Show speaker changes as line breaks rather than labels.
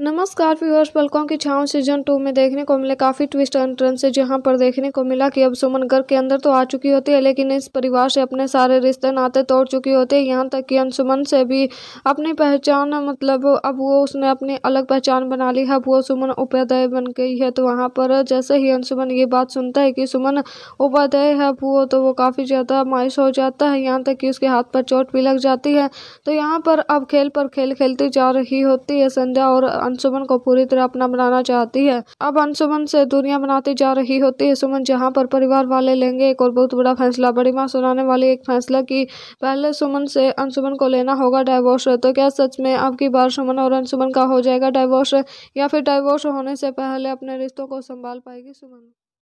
नमस्कार व्यूअर्स पलकों की छांव सीजन टू में देखने को मिले काफ़ी ट्विस्ट एंड टर्न से जहां पर देखने को मिला कि अब सुमन घर के अंदर तो आ चुकी होती है लेकिन इस परिवार से अपने सारे रिश्ते नाते तोड़ चुकी होती है यहां तक कि अनसुमन से भी अपनी पहचान मतलब अब वो उसने अपनी अलग पहचान बना ली है अब वो सुमन उपाध्याय बन गई है तो वहाँ पर जैसे ही अनसुमन ये बात सुनता है कि सुमन उपाध्याय है अब वो तो वो काफ़ी ज़्यादा मायूस हो जाता है यहाँ तक कि उसके हाथ पर चोट भी लग जाती है तो यहाँ पर अब खेल पर खेल खेलती जा रही होती है संध्या और अनसुमन को पूरी तरह अपना बनाना चाहती है अब अनशुमन से दुनिया बनाती जा रही होती है सुमन जहाँ पर परिवार वाले लेंगे एक और बहुत बड़ा फैसला बड़ी माँ सुनाने वाली एक फैसला की पहले सुमन से अनशुमन को लेना होगा डाइवोर्स तो क्या सच में अब की बार सुमन और अनशुमन का हो जाएगा डाइवोर्स या फिर डाइवोर्स होने से पहले अपने रिश्तों को संभाल पाएगी सुमन